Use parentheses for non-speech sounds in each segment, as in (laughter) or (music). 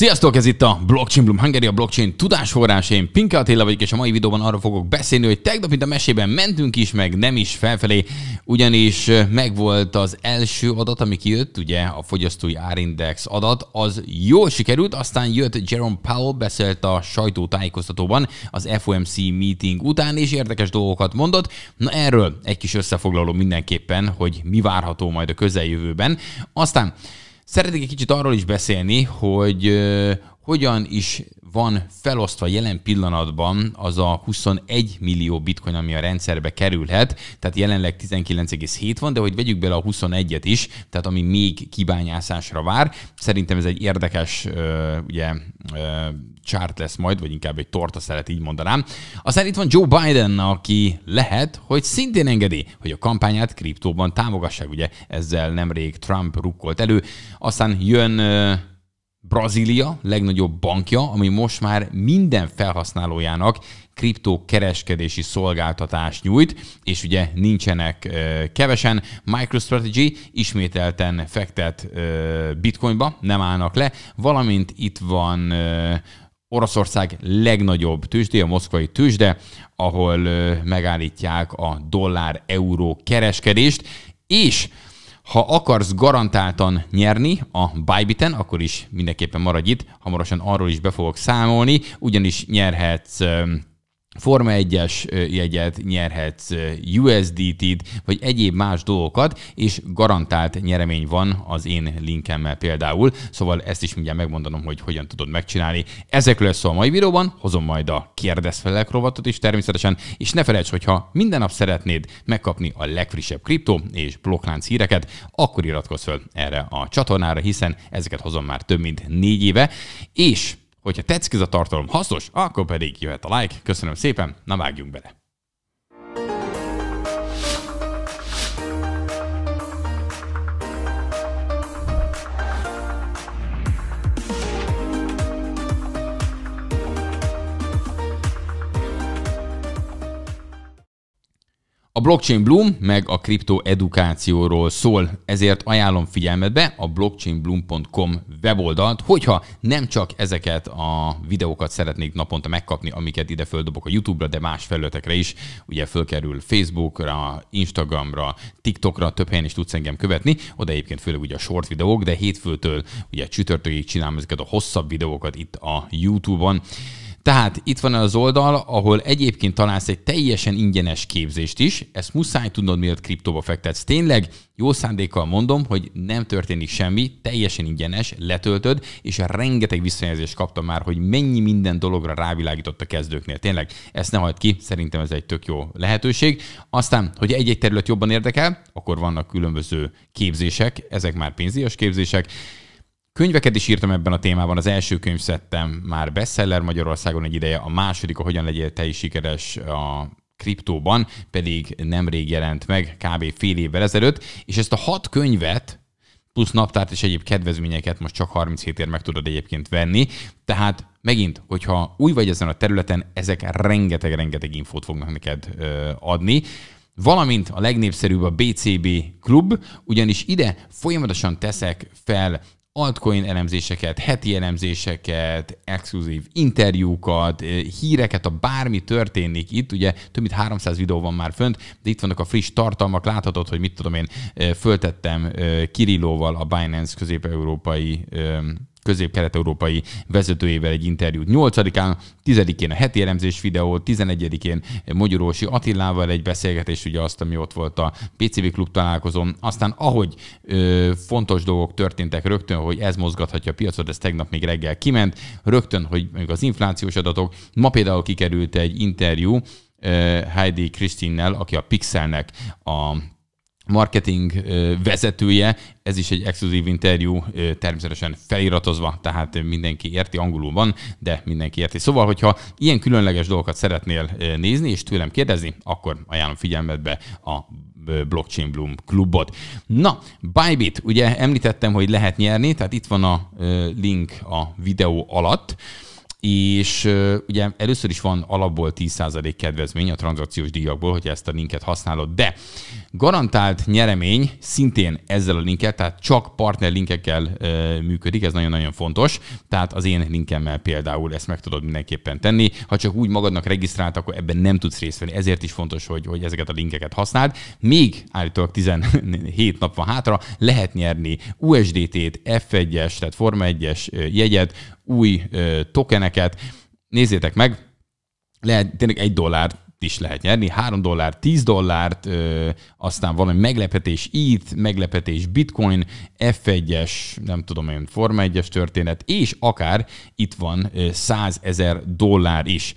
Sziasztok, ez itt a Blockchain Bloom Hungary, a blockchain tudásforrás. Én Pinka Attila vagyok, és a mai videóban arra fogok beszélni, hogy tegnap mint a mesében mentünk is, meg nem is felfelé, ugyanis megvolt az első adat, ami kijött, ugye a fogyasztói árindex adat, az jól sikerült, aztán jött Jerome Powell, beszélt a sajtótájékoztatóban az FOMC meeting után, és érdekes dolgokat mondott. Na erről egy kis összefoglaló mindenképpen, hogy mi várható majd a közeljövőben. Aztán Szeretnék egy kicsit arról is beszélni, hogy hogyan is van felosztva jelen pillanatban az a 21 millió bitcoin, ami a rendszerbe kerülhet, tehát jelenleg 19,7 van, de hogy vegyük bele a 21-et is, tehát ami még kibányászásra vár. Szerintem ez egy érdekes ugye, chart lesz majd, vagy inkább egy torta szeret, így mondanám. Aztán itt van Joe Biden, aki lehet, hogy szintén engedi, hogy a kampányát kriptóban támogassák, ugye ezzel nemrég Trump rukkolt elő. Aztán jön Brazília legnagyobb bankja, ami most már minden felhasználójának kriptókereskedési szolgáltatást nyújt, és ugye nincsenek ö, kevesen. MicroStrategy ismételten fektet ö, bitcoinba, nem állnak le, valamint itt van ö, Oroszország legnagyobb tőzsde a moszkvai tőzsde, ahol megállítják a dollár-euró kereskedést, és ha akarsz garantáltan nyerni a Bybiten, akkor is mindenképpen maradj itt, hamarosan arról is be fogok számolni, ugyanis nyerhetsz Forma 1-es jegyet, nyerhetsz USDT-t, vagy egyéb más dolgokat, és garantált nyeremény van az én linkemmel például, szóval ezt is mindjárt megmondanom, hogy hogyan tudod megcsinálni. Ezekről lesz a mai videóban, hozom majd a kérdezfelek rovatot is természetesen, és ne felejts, hogyha minden nap szeretnéd megkapni a legfrissebb kriptó és blokklánc híreket, akkor iratkozz fel erre a csatornára, hiszen ezeket hozom már több mint négy éve, és Hogyha tetszik ez a tartalom hasznos, akkor pedig jöhet a like. Köszönöm szépen, na vágjunk bele! A Blockchain Bloom meg a kriptoedukációról szól, ezért ajánlom figyelmetbe a blockchainbloom.com weboldalt, hogyha nem csak ezeket a videókat szeretnék naponta megkapni, amiket ide földobok a YouTube-ra, de más felületekre is, ugye fölkerül Facebookra, Instagramra, TikTokra, több helyen is tudsz engem követni, oda egyébként főleg ugye a short videók, de hétfőtől ugye csütörtökig csinálom ezeket a hosszabb videókat itt a YouTube-on. Tehát itt van az oldal, ahol egyébként találsz egy teljesen ingyenes képzést is, ezt muszáj tudnod, miért kriptóba fektetsz. Tényleg jó szándékkal mondom, hogy nem történik semmi, teljesen ingyenes, letöltöd, és rengeteg visszajelzést kaptam már, hogy mennyi minden dologra rávilágított a kezdőknél. Tényleg, ezt ne hagyd ki, szerintem ez egy tök jó lehetőség. Aztán, hogy egy-egy terület jobban érdekel, akkor vannak különböző képzések, ezek már pénzias képzések, Könyveket is írtam ebben a témában, az első szettem már bestseller Magyarországon egy ideje, a második, a Hogyan legyél te is sikeres a kriptóban, pedig nemrég jelent meg, kb. fél évvel ezelőtt, és ezt a hat könyvet, plusz naptárt és egyéb kedvezményeket most csak 37 ér meg tudod egyébként venni, tehát megint, hogyha új vagy ezen a területen, ezek rengeteg-rengeteg infót fognak neked ö, adni, valamint a legnépszerűbb a BCB klub, ugyanis ide folyamatosan teszek fel altcoin elemzéseket, heti elemzéseket, exkluzív interjúkat, eh, híreket, a bármi történik itt, ugye több mint 300 videó van már fönt, de itt vannak a friss tartalmak, láthatod, hogy mit tudom én, eh, föltettem eh, Kirillóval a Binance közép-európai közép-kelet-európai vezetőjével egy interjút 8-án, 10-én a heti elemzés videó, 11-én Magyarósi Attilával egy beszélgetés, ugye azt, ami ott volt a PCB klub találkozón. Aztán ahogy ö, fontos dolgok történtek rögtön, hogy ez mozgathatja a piacot, ez tegnap még reggel kiment, rögtön, hogy még az inflációs adatok. Ma például kikerült egy interjú ö, Heidi Kristinnel, aki a Pixelnek a marketing vezetője, ez is egy exkluzív interjú, természetesen feliratozva, tehát mindenki érti, angolul van, de mindenki érti. Szóval, hogyha ilyen különleges dolgokat szeretnél nézni és tőlem kérdezni, akkor ajánlom figyelmetbe a Blockchain Bloom klubot. Na, Bybit, ugye említettem, hogy lehet nyerni, tehát itt van a link a videó alatt és ugye először is van alapból 10% kedvezmény a tranzakciós díjakból, hogyha ezt a linket használod, de garantált nyeremény szintén ezzel a linket, tehát csak partner linkekkel működik, ez nagyon-nagyon fontos, tehát az én linkemmel például ezt meg tudod mindenképpen tenni, ha csak úgy magadnak regisztrált, akkor ebben nem tudsz részt venni, ezért is fontos, hogy, hogy ezeket a linkeket használd. Még állítólag 17 nap van hátra, lehet nyerni USDT-t, F1-es, tehát Forma 1-es jegyet, új tokeneket. Nézzétek meg, lehet, tényleg egy dollár is lehet nyerni, 3 dollár, 10 dollárt, ö, aztán valami meglepetés ETH, meglepetés Bitcoin, F1-es, nem tudom én, Forma 1-es történet, és akár itt van 100 ezer dollár is.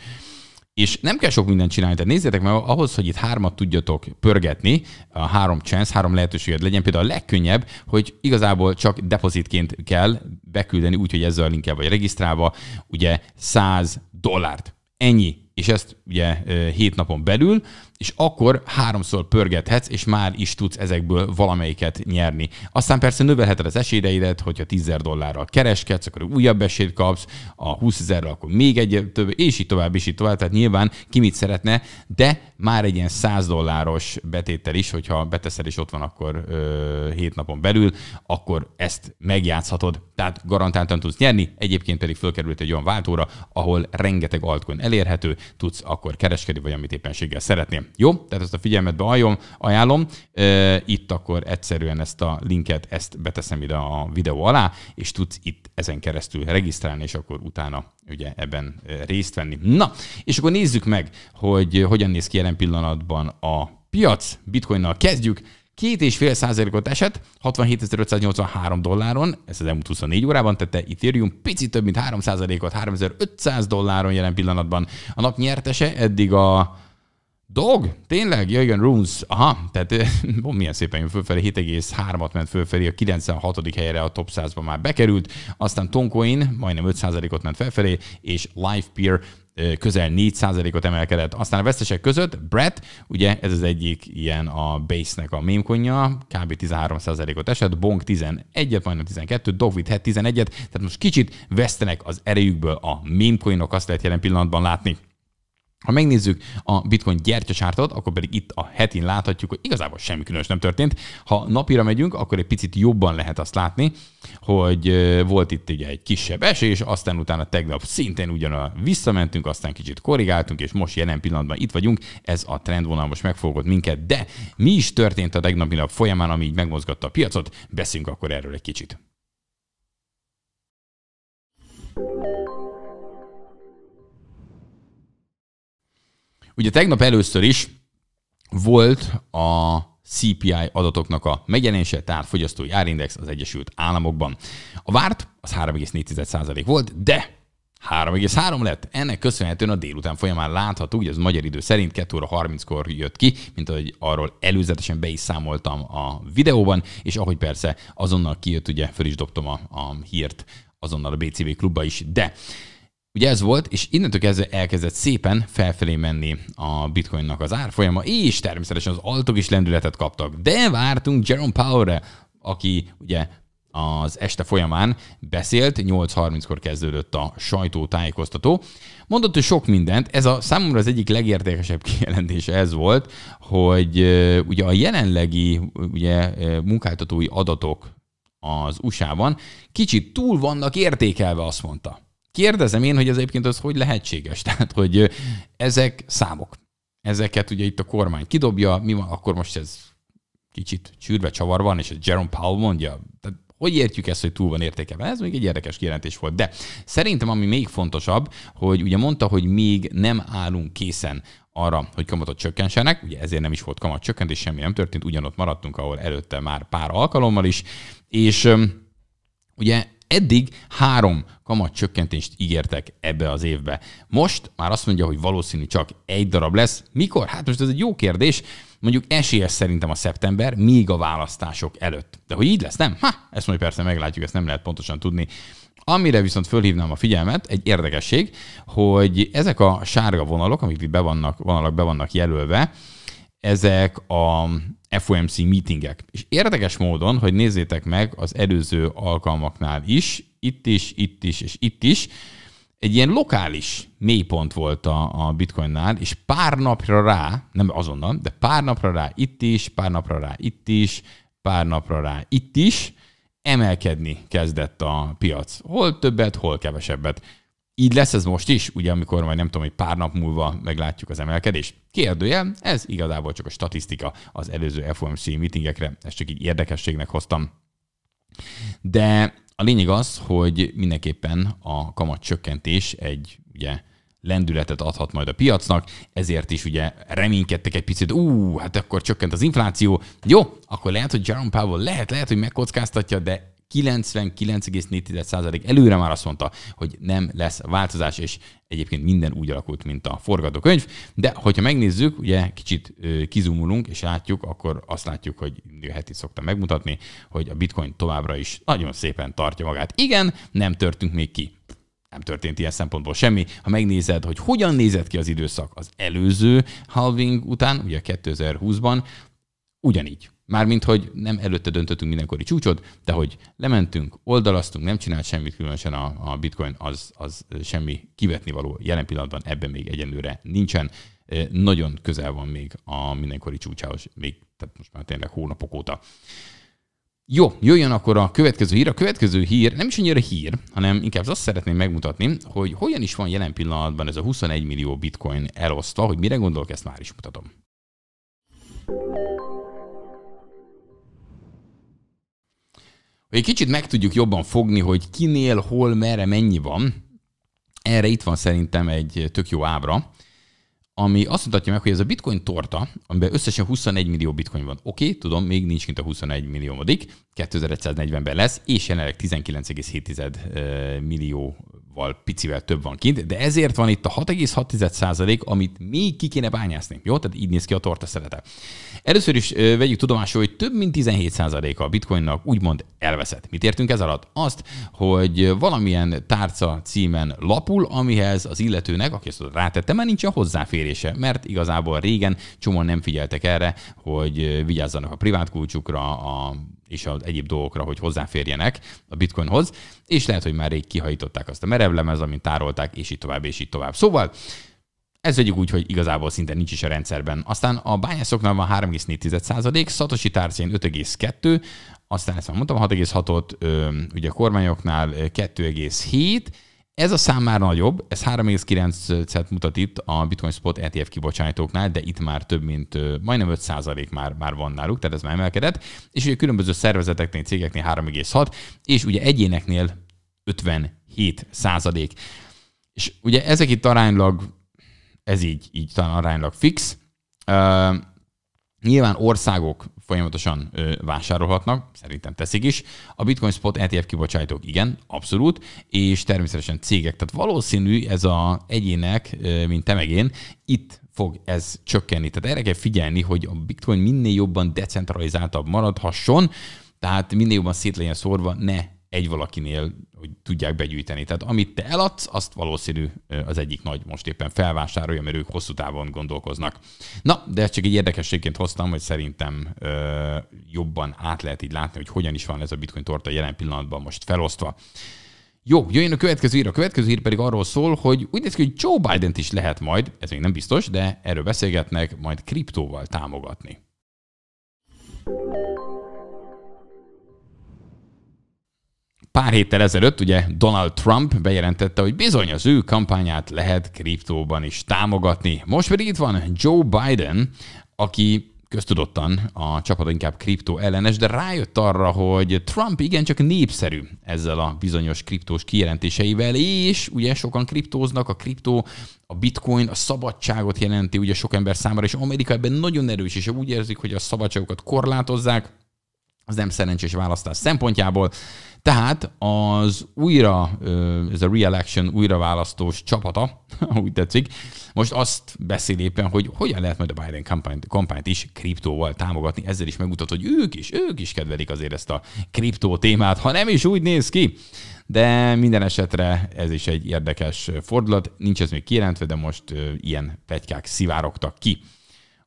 És nem kell sok mindent csinálni, tehát nézzétek meg, ahhoz, hogy itt hármat tudjatok pörgetni, a három chance, három lehetőséged legyen, például a legkönnyebb, hogy igazából csak depozitként kell beküldeni, úgyhogy ezzel a linkkel vagy regisztrálva, ugye 100 dollárt. Ennyi, és ezt ugye 7 napon belül, és akkor háromszor pörgethetsz, és már is tudsz ezekből valamelyiket nyerni. Aztán persze növelheted az esélyeidet, hogyha 10 dollárral kereskedsz, akkor újabb esélyt kapsz, a 20 ezerre akkor még egy több, és így tovább, és így tovább. Tehát nyilván ki mit szeretne, de már egy ilyen 100 dolláros betéttel is, hogyha beteszed és ott van akkor ö, 7 napon belül, akkor ezt megjátszhatod. Tehát garantáltan tudsz nyerni, egyébként pedig fölkerült egy olyan váltóra, ahol rengeteg altcoin elérhető, tudsz akkor kereskedni, vagy amit éppenséggel szeretnél végén. Jó? Tehát ezt a figyelmet beajom, ajánlom. Itt akkor egyszerűen ezt a linket, ezt beteszem ide a videó alá, és tudsz itt ezen keresztül regisztrálni, és akkor utána ugye ebben részt venni. Na, és akkor nézzük meg, hogy hogyan néz ki jelen pillanatban a piac. Bitcoinnal kezdjük. Két és fél százalékot esett, 67.583 dolláron, ez az elmúlt 24 órában tette Ethereum, picit több mint 3 százalékot, 3500 dolláron jelen pillanatban. A nap nyertese eddig a Dog? Tényleg? Ja igen, Runes. Aha, tehát eh, (laughs) milyen szépen jön fölfelé, 7,3-at ment fölfelé, a 96. helyre a top 100-ban már bekerült, aztán Toncoin majdnem 5%-ot ment felfelé, és Live Peer eh, közel 4%-ot emelkedett. Aztán a vesztesek között Brett, ugye ez az egyik ilyen a base-nek a mémkonja, kb. 13%-ot esett, Bong 11-et, majdnem 12, Dogwit 11-et, tehát most kicsit vesztenek az erejükből a mémkoinok, azt lehet jelen pillanatban látni. Ha megnézzük a bitcoin gyertyasártot, akkor pedig itt a hetin láthatjuk, hogy igazából semmi különös nem történt. Ha napira megyünk, akkor egy picit jobban lehet azt látni, hogy volt itt ugye egy kisebb esés, aztán utána tegnap szintén ugyanolyan visszamentünk, aztán kicsit korrigáltunk, és most jelen pillanatban itt vagyunk. Ez a trendvonal most megfogott minket, de mi is történt a tegnapi nap folyamán, ami így megmozgatta a piacot? Beszünk akkor erről egy kicsit. Ugye tegnap először is volt a CPI adatoknak a megjelenése, tehát fogyasztói árindex az Egyesült Államokban. A várt az 3,4% volt, de 3,3 lett. Ennek köszönhetően a délután folyamán látható, ugye az magyar idő szerint 2 óra 30-kor jött ki, mint ahogy arról előzetesen be is számoltam a videóban, és ahogy persze azonnal kijött, ugye föl is dobtam a, a hírt azonnal a BCV klubba is, de Ugye ez volt, és innentől kezdve elkezdett szépen felfelé menni a bitcoinnak az árfolyama, és természetesen az altok is lendületet kaptak. De vártunk Jerome Powell-re, aki ugye az este folyamán beszélt, 8.30-kor kezdődött a sajtótájékoztató. Mondott hogy sok mindent, ez a számomra az egyik legértékesebb (laughs) kijelentése ez volt, hogy ugye a jelenlegi ugye, munkáltatói adatok az USA-ban kicsit túl vannak értékelve, azt mondta. Kérdezem én, hogy ez egyébként az hogy lehetséges? (laughs) Tehát, hogy ezek számok. Ezeket ugye itt a kormány kidobja, mi van, akkor most ez kicsit csűrve csavar van, és a Jerome Powell mondja. Tehát hogy értjük ezt, hogy túl van értékeben? Ez még egy érdekes kijelentés volt. De szerintem ami még fontosabb, hogy ugye mondta, hogy még nem állunk készen arra, hogy kamatot csökkentsenek, ugye ezért nem is volt kamat csökkentés, semmi nem történt, ugyanott maradtunk, ahol előtte már pár alkalommal is, és ugye Eddig három kamatcsökkentést ígértek ebbe az évbe. Most már azt mondja, hogy valószínű csak egy darab lesz. Mikor? Hát most ez egy jó kérdés. Mondjuk esélyes szerintem a szeptember, még a választások előtt. De hogy így lesz, nem? Ha, ezt majd persze meglátjuk, ezt nem lehet pontosan tudni. Amire viszont fölhívnám a figyelmet, egy érdekesség, hogy ezek a sárga vonalok, amik itt be vannak, vonalak be vannak jelölve, ezek a FOMC meetingek. És érdekes módon, hogy nézzétek meg az előző alkalmaknál is, itt is, itt is, és itt is, egy ilyen lokális mélypont volt a, a bitcoinnál, és pár napra rá, nem azonnal, de pár napra rá itt is, pár napra rá itt is, pár napra rá itt is, emelkedni kezdett a piac. Hol többet, hol kevesebbet. Így lesz ez most is, ugye amikor majd nem tudom, hogy pár nap múlva meglátjuk az emelkedést. Kérdője, ez igazából csak a statisztika az előző FOMC meetingekre, ezt csak így érdekességnek hoztam. De a lényeg az, hogy mindenképpen a kamat csökkentés egy ugye, lendületet adhat majd a piacnak, ezért is ugye reménykedtek egy picit, ú, hát akkor csökkent az infláció, jó, akkor lehet, hogy Jerome Powell lehet, lehet, hogy megkockáztatja, de 99,4% előre már azt mondta, hogy nem lesz változás, és egyébként minden úgy alakult, mint a forgatókönyv, de hogyha megnézzük, ugye kicsit kizumulunk és látjuk, akkor azt látjuk, hogy a heti szokta megmutatni, hogy a bitcoin továbbra is nagyon szépen tartja magát. Igen, nem törtünk még ki nem történt ilyen szempontból semmi. Ha megnézed, hogy hogyan nézett ki az időszak az előző halving után, ugye 2020-ban, ugyanígy Mármint, hogy nem előtte döntöttünk mindenkori csúcsot, de hogy lementünk, oldalasztunk, nem csinált semmit különösen a, a bitcoin, az, az semmi kivetni való jelen pillanatban ebben még egyenlőre nincsen. Nagyon közel van még a mindenkori csúcsához, még tehát most már tényleg hónapok óta. Jó, jöjjön akkor a következő hír. A következő hír nem is annyira hír, hanem inkább azt szeretném megmutatni, hogy hogyan is van jelen pillanatban ez a 21 millió bitcoin elosztva, hogy mire gondolok, ezt már is mutatom. hogy egy kicsit meg tudjuk jobban fogni, hogy kinél, hol, merre, mennyi van. Erre itt van szerintem egy tök jó ábra, ami azt mutatja meg, hogy ez a bitcoin torta, amiben összesen 21 millió bitcoin van. Oké, okay, tudom, még nincs kint a 21 millió modik, 2140-ben lesz, és jelenleg 19,7 millióval picivel több van kint, de ezért van itt a 6,6 amit még ki kéne bányászni. Jó, tehát így néz ki a torta szerete. Először is vegyük tudomásul, hogy több mint 17 a bitcoinnak úgymond elveszett. Mit értünk ez alatt? Azt, hogy valamilyen tárca címen lapul, amihez az illetőnek, aki ezt rátette, már nincsen hozzáférése, mert igazából régen csomóan nem figyeltek erre, hogy vigyázzanak a privát kulcsukra, a és az egyéb dolgokra, hogy hozzáférjenek a bitcoinhoz, és lehet, hogy már rég kihajították azt a merevlemez, amit tárolták, és így tovább, és így tovább. Szóval ez vegyük úgy, hogy igazából szinte nincs is a rendszerben. Aztán a bányászoknál van 3,4%, Satoshi tárcén 5,2%, aztán ezt már mondtam, 6,6-ot ugye a kormányoknál 2,7%, ez a szám már nagyobb, ez 3,9-et mutat itt a Bitcoin Spot ETF kibocsátóknál, de itt már több mint majdnem 5% már, már van náluk, tehát ez már emelkedett, és ugye különböző szervezeteknél, cégeknél 3,6, és ugye egyéneknél 57 százalék. És ugye ezek itt aránylag, ez így, így talán aránylag fix, Nyilván országok folyamatosan ö, vásárolhatnak, szerintem teszik is. A Bitcoin Spot ETF kibocsájtók igen, abszolút, és természetesen cégek. Tehát valószínű ez a egyének, ö, mint te meg én, itt fog ez csökkenni. Tehát erre kell figyelni, hogy a Bitcoin minél jobban decentralizáltabb maradhasson, tehát minél jobban szét legyen szórva, ne egy valakinél, hogy tudják begyűjteni. Tehát amit te eladsz, azt valószínű az egyik nagy most éppen felvásárolja, mert ők hosszú távon gondolkoznak. Na, de ezt csak egy érdekességként hoztam, hogy szerintem ö, jobban át lehet így látni, hogy hogyan is van ez a bitcoin torta jelen pillanatban most felosztva. Jó, jöjjön a következő hír. A következő hír pedig arról szól, hogy úgy néz ki, hogy Joe Biden-t is lehet majd, ez még nem biztos, de erről beszélgetnek, majd kriptóval támogatni. Pár héttel ezelőtt ugye Donald Trump bejelentette, hogy bizony az ő kampányát lehet kriptóban is támogatni. Most pedig itt van Joe Biden, aki köztudottan a csapat inkább kriptó ellenes, de rájött arra, hogy Trump igencsak népszerű ezzel a bizonyos kriptós kijelentéseivel, és ugye sokan kriptóznak, a kriptó, a bitcoin a szabadságot jelenti ugye sok ember számára, és Amerika ebben nagyon erős, és úgy érzik, hogy a szabadságokat korlátozzák, az nem szerencsés választás szempontjából, tehát az újra, ez a re-election újraválasztós csapata, (laughs) úgy tetszik, most azt beszél éppen, hogy hogyan lehet majd a Biden kampányt, kampányt is kriptóval támogatni. Ezzel is megmutat, hogy ők is, ők is kedvelik azért ezt a kriptó témát, ha nem is úgy néz ki. De minden esetre ez is egy érdekes fordulat. Nincs ez még kijelentve, de most ilyen petykák szivárogtak ki.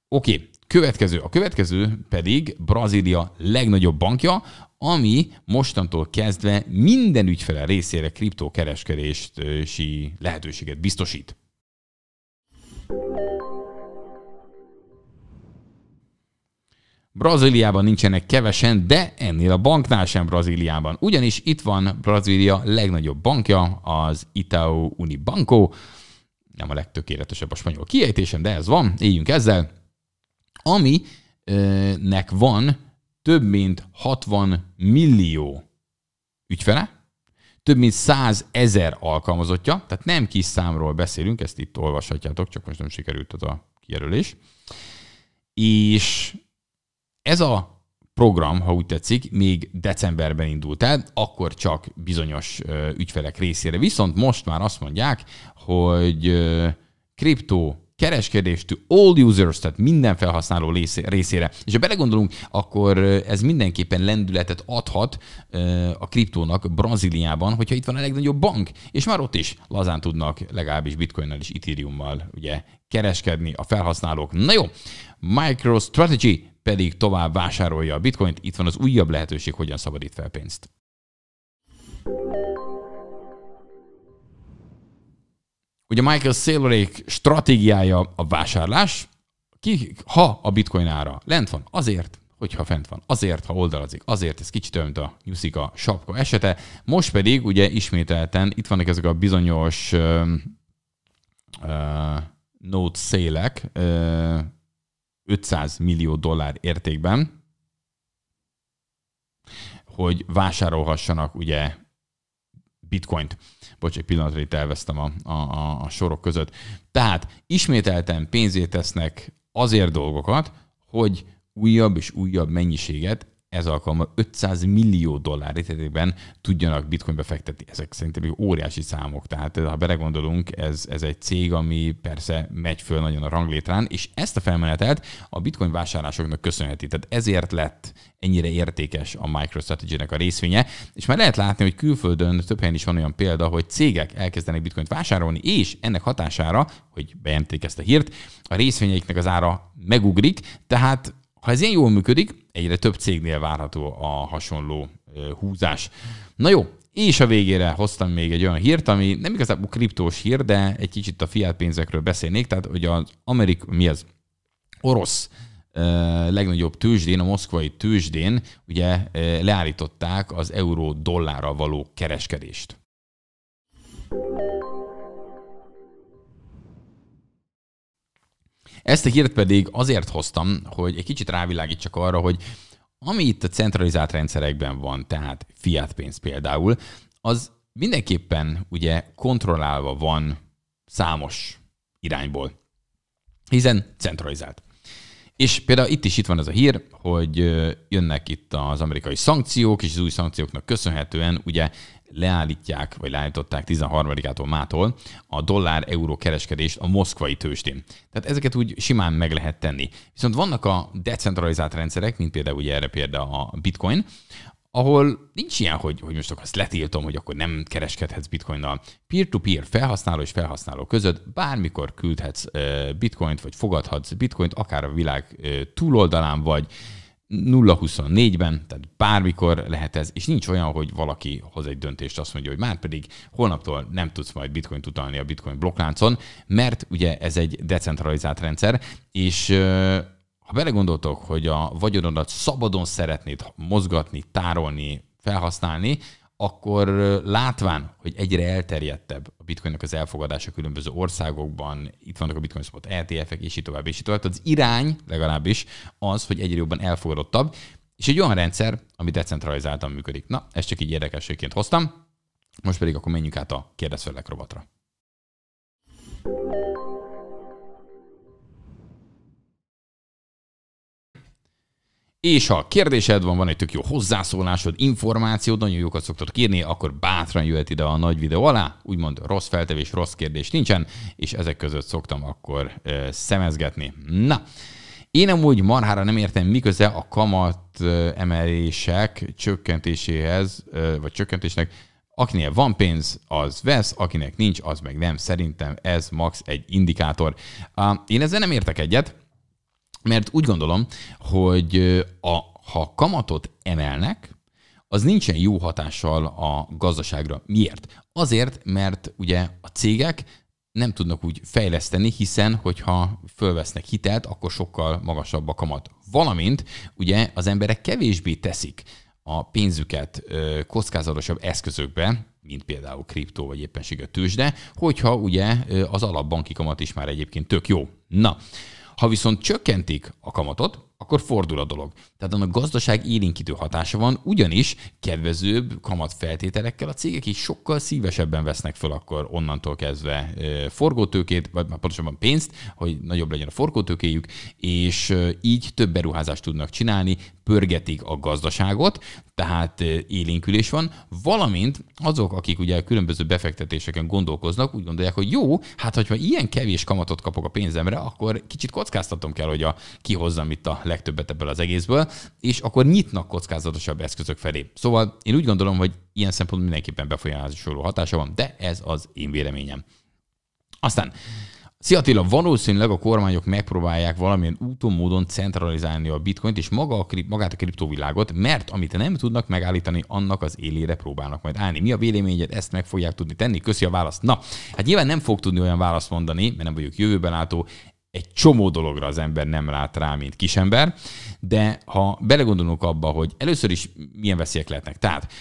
Oké, okay. Következő. A következő pedig Brazília legnagyobb bankja, ami mostantól kezdve minden ügyfele részére kriptókereskedési lehetőséget biztosít. Brazíliában nincsenek kevesen, de ennél a banknál sem Brazíliában. Ugyanis itt van Brazília legnagyobb bankja, az Itaú Unibanco. Nem a legtökéletesebb a spanyol kiejtésem, de ez van, éljünk ezzel. Aminek van több mint 60 millió ügyfele, több mint 100 ezer alkalmazottja, tehát nem kis számról beszélünk, ezt itt olvashatjátok, csak most nem sikerült az a kijelölés. És ez a program, ha úgy tetszik, még decemberben indult el, akkor csak bizonyos ügyfelek részére. Viszont most már azt mondják, hogy kriptó kereskedéstől all users, tehát minden felhasználó részére. És ha belegondolunk, akkor ez mindenképpen lendületet adhat a kriptónak Brazíliában, hogyha itt van a legnagyobb bank, és már ott is lazán tudnak legalábbis bitcoinnal és ethereummal ugye kereskedni a felhasználók. Na jó, MicroStrategy pedig tovább vásárolja a bitcoint, itt van az újabb lehetőség, hogyan szabadít fel pénzt. Ugye Michael Saylorék stratégiája a vásárlás, ki, ha a bitcoin ára lent van, azért, hogyha fent van, azért, ha oldalazik, azért, ez kicsit önt a a sapka esete. Most pedig ugye ismételten itt vannak ezek a bizonyos uh, uh, note szélek uh, 500 millió dollár értékben, hogy vásárolhassanak ugye bitcoint bocs, egy pillanatra itt elvesztem a, a, a, a sorok között. Tehát ismételten pénzét tesznek azért dolgokat, hogy újabb és újabb mennyiséget ez alkalommal 500 millió dollár értékben tudjanak bitcoinbe fektetni. Ezek szerintem óriási számok. Tehát eh, ha belegondolunk, ez, ez egy cég, ami persze megy föl nagyon a ranglétrán, és ezt a felmenetet a bitcoin vásárlásoknak köszönheti. Tehát ezért lett ennyire értékes a MicroStrategy-nek a részvénye, és már lehet látni, hogy külföldön több helyen is van olyan példa, hogy cégek elkezdenek bitcoint vásárolni, és ennek hatására, hogy bejelentik ezt a hírt, a részvényeiknek az ára megugrik, tehát ha ez ilyen jól működik, egyre több cégnél várható a hasonló húzás. Na jó, és a végére hoztam még egy olyan hírt, ami nem igazából kriptós hír, de egy kicsit a fiat pénzekről beszélnék, tehát hogy az Amerik, mi az orosz legnagyobb tőzsdén, a moszkvai tőzsdén ugye leállították az euró-dollárra való kereskedést. Ezt a hírt pedig azért hoztam, hogy egy kicsit rávilágítsak arra, hogy ami itt a centralizált rendszerekben van, tehát fiat pénz például, az mindenképpen ugye kontrollálva van számos irányból, hiszen centralizált. És például itt is itt van ez a hír, hogy jönnek itt az amerikai szankciók, és az új szankcióknak köszönhetően ugye leállítják, vagy leállították 13-ától mától a dollár-euró kereskedést a moszkvai tőzsdén. Tehát ezeket úgy simán meg lehet tenni. Viszont vannak a decentralizált rendszerek, mint például ugye erre például a bitcoin, ahol nincs ilyen, hogy, hogy most akkor azt letiltom, hogy akkor nem kereskedhetsz bitcoinnal. Peer-to-peer felhasználó és felhasználó között bármikor küldhetsz bitcoint, vagy fogadhatsz bitcoint, akár a világ túloldalán vagy, 0-24-ben, tehát bármikor lehet ez, és nincs olyan, hogy valaki hoz egy döntést, azt mondja, hogy már pedig holnaptól nem tudsz majd bitcoint utalni a bitcoin blokkláncon, mert ugye ez egy decentralizált rendszer, és ha belegondoltok, hogy a vagyonodat szabadon szeretnéd mozgatni, tárolni, felhasználni, akkor látván, hogy egyre elterjedtebb a bitcoinnak az elfogadása különböző országokban, itt vannak a bitcoin spot ETF-ek, és így tovább, és így tovább. Tehát az irány legalábbis az, hogy egyre jobban elfogadottabb, és egy olyan rendszer, ami decentralizáltan működik. Na, ezt csak így érdekességként hoztam. Most pedig akkor menjünk át a kérdezfelek robotra. És ha kérdésed van, van egy tök jó hozzászólásod, információd, nagyon jókat szoktad kérni, akkor bátran jöhet ide a nagy videó alá, úgymond rossz feltevés, rossz kérdés nincsen, és ezek között szoktam akkor ö, szemezgetni. Na, én amúgy marhára nem értem, miköze a kamat emelések csökkentéséhez, vagy csökkentésnek, Akinél van pénz, az vesz, akinek nincs, az meg nem. Szerintem ez max egy indikátor. Én ezzel nem értek egyet, mert úgy gondolom, hogy a, ha kamatot emelnek, az nincsen jó hatással a gazdaságra. Miért? Azért, mert ugye a cégek nem tudnak úgy fejleszteni, hiszen hogyha fölvesznek hitelt, akkor sokkal magasabb a kamat. Valamint ugye az emberek kevésbé teszik a pénzüket kockázatosabb eszközökbe, mint például kriptó vagy éppenséggel tőzsde, hogyha ugye az alapbanki kamat is már egyébként tök jó. Na, ha viszont csökkentik a kamatot, akkor fordul a dolog. Tehát annak gazdaság élénkítő hatása van, ugyanis kedvezőbb kamatfeltételekkel a cégek is sokkal szívesebben vesznek fel akkor onnantól kezdve forgótőkét, vagy már pontosabban pénzt, hogy nagyobb legyen a forgótőkéjük, és így több beruházást tudnak csinálni, pörgetik a gazdaságot, tehát élénkülés van, valamint azok, akik ugye különböző befektetéseken gondolkoznak, úgy gondolják, hogy jó, hát hogyha ilyen kevés kamatot kapok a pénzemre, akkor kicsit kockáztatom kell, hogy a, kihozzam itt a legtöbbet ebből az egészből, és akkor nyitnak kockázatosabb eszközök felé. Szóval én úgy gondolom, hogy ilyen szempontból mindenképpen befolyásoló hatása van, de ez az én véleményem. Aztán Szia Attila, valószínűleg a kormányok megpróbálják valamilyen úton, módon centralizálni a bitcoint és maga a, magát a kriptovilágot, mert amit nem tudnak megállítani, annak az élére próbálnak majd állni. Mi a véleményed, ezt meg fogják tudni tenni? Köszi a választ. Na, hát nyilván nem fog tudni olyan választ mondani, mert nem vagyok jövőben látó, egy csomó dologra az ember nem lát rá, mint kisember, de ha belegondolunk abba, hogy először is milyen veszélyek lehetnek. Tehát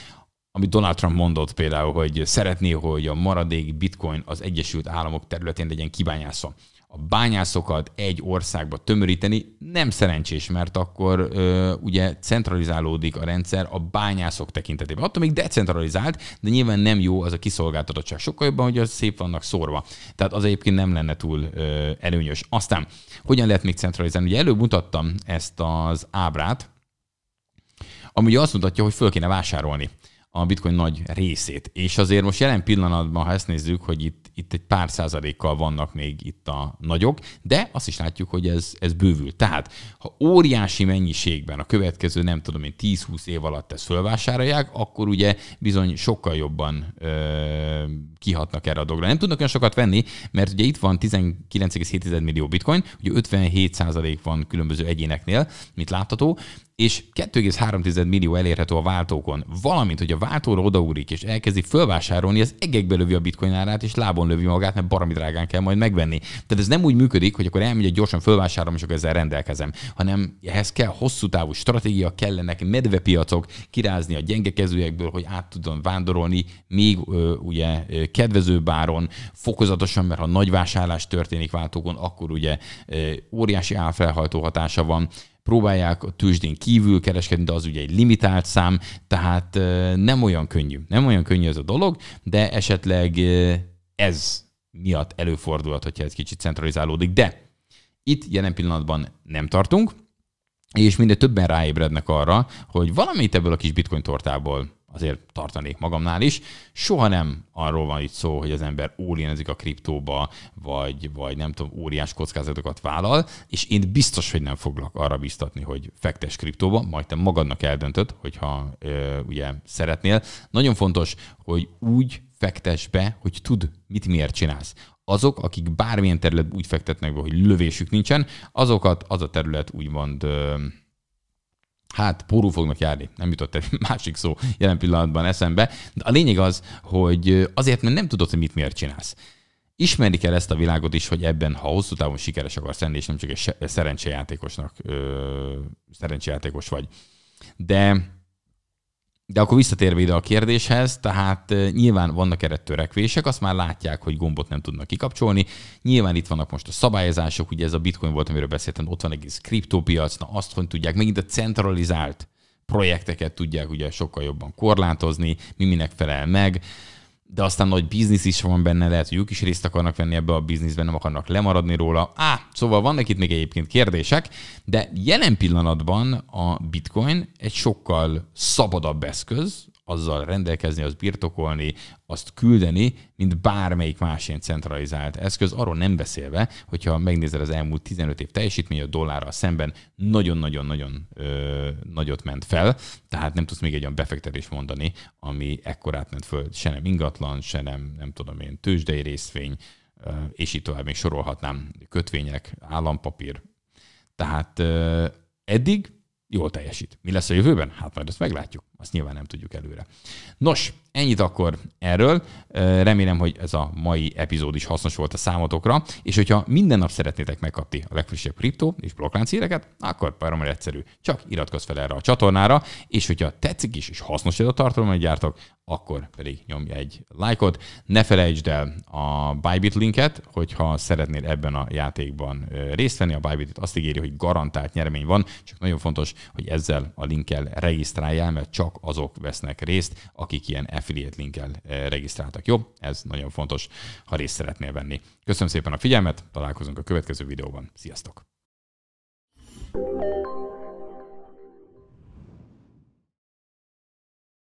amit Donald Trump mondott például, hogy szeretné, hogy a maradék bitcoin az Egyesült Államok területén legyen kibányászva. A bányászokat egy országba tömöríteni nem szerencsés, mert akkor ö, ugye centralizálódik a rendszer a bányászok tekintetében. Attól még decentralizált, de nyilván nem jó az a kiszolgáltatottság. Sokkal jobban, hogy az szép vannak szórva. Tehát az egyébként nem lenne túl ö, előnyös. Aztán, hogyan lehet még centralizálni? Ugye előbb mutattam ezt az ábrát, ami azt mutatja, hogy föl kéne vásárolni a bitcoin nagy részét. És azért most jelen pillanatban, ha ezt nézzük, hogy itt, itt egy pár százalékkal vannak még itt a nagyok, de azt is látjuk, hogy ez, ez bővül. Tehát, ha óriási mennyiségben a következő, nem tudom én, 10-20 év alatt ezt fölvásárolják, akkor ugye bizony sokkal jobban ö, kihatnak erre a dologra. Nem tudnak olyan sokat venni, mert ugye itt van 19,7 millió bitcoin, ugye 57 százalék van különböző egyéneknél, mint látható, és 2,3 millió elérhető a váltókon, valamint, hogy a váltóra odaúrik és elkezdi fölvásárolni, az egekbe lövi a bitcoin árát, és lábon lövi magát, mert baromi drágán kell majd megvenni. Tehát ez nem úgy működik, hogy akkor egy gyorsan fölvásárolom, és akkor ezzel rendelkezem, hanem ehhez kell hosszú távú stratégia, kellenek medvepiacok, kirázni a gyenge kezőekből, hogy át tudom vándorolni még ö, ugye kedvező báron, fokozatosan, mert ha nagy vásárlás történik váltókon, akkor ugye ö, óriási árfelhajtó hatása van próbálják a tűzsdén kívül kereskedni, de az ugye egy limitált szám, tehát nem olyan könnyű. Nem olyan könnyű ez a dolog, de esetleg ez miatt előfordulhat, hogyha ez kicsit centralizálódik. De itt jelen pillanatban nem tartunk, és minden többen ráébrednek arra, hogy valamit ebből a kis bitcoin tortából azért tartanék magamnál is. Soha nem arról van itt szó, hogy az ember óriázik a kriptóba, vagy, vagy nem tudom, óriás kockázatokat vállal, és én biztos, hogy nem foglak arra biztatni, hogy fektes kriptóba, majd te magadnak eldöntöd, hogyha ö, ugye szeretnél. Nagyon fontos, hogy úgy fektes be, hogy tud, mit miért csinálsz azok, akik bármilyen terület úgy fektetnek be, hogy lövésük nincsen, azokat az a terület úgymond hát pórú fognak járni. Nem jutott egy (laughs) másik szó jelen pillanatban eszembe. De a lényeg az, hogy azért, mert nem tudod, hogy mit miért csinálsz. Ismerni kell ezt a világot is, hogy ebben, ha hosszú távon sikeres akarsz lenni, és nem csak egy szerencsejátékosnak, ö, szerencsejátékos vagy. De de akkor visszatérve ide a kérdéshez, tehát eh, nyilván vannak erre törekvések, azt már látják, hogy gombot nem tudnak kikapcsolni. Nyilván itt vannak most a szabályozások, ugye ez a bitcoin volt, amiről beszéltem, ott van egész kriptópiac, na azt hogy tudják, megint a centralizált projekteket tudják ugye sokkal jobban korlátozni, mi minek felel meg de aztán nagy biznisz is van benne, lehet, hogy ők is részt akarnak venni ebbe a bizniszben, nem akarnak lemaradni róla. Á, szóval vannak itt még egyébként kérdések, de jelen pillanatban a bitcoin egy sokkal szabadabb eszköz, azzal rendelkezni, azt birtokolni, azt küldeni, mint bármelyik más ilyen centralizált eszköz, arról nem beszélve, hogyha megnézed az elmúlt 15 év teljesítmény a dollárral szemben nagyon-nagyon-nagyon nagyot ment fel, tehát nem tudsz még egy olyan befektetést mondani, ami ekkorát ment föl, se nem ingatlan, se nem, nem tudom én, tőzsdei részvény, ö, és így tovább még sorolhatnám, kötvények, állampapír. Tehát ö, eddig jól teljesít. Mi lesz a jövőben? Hát majd ezt meglátjuk azt nyilván nem tudjuk előre. Nos, ennyit akkor erről. Remélem, hogy ez a mai epizód is hasznos volt a számotokra, és hogyha minden nap szeretnétek megkapni a legfrissebb kriptó és blokklánc híreket, akkor baromra egyszerű, csak iratkozz fel erre a csatornára, és hogyha tetszik is, és hasznos ez a tartalom, amit gyártok, akkor pedig nyomj egy lájkot. Ne felejtsd el a Bybit linket, hogyha szeretnél ebben a játékban részt venni. A Bybit azt ígéri, hogy garantált nyeremény van, csak nagyon fontos, hogy ezzel a linkkel regisztráljál, mert csak csak azok vesznek részt, akik ilyen affiliate linkkel eh, regisztráltak. Jó, ez nagyon fontos, ha részt szeretnél venni. Köszönöm szépen a figyelmet, találkozunk a következő videóban. Sziasztok! thank you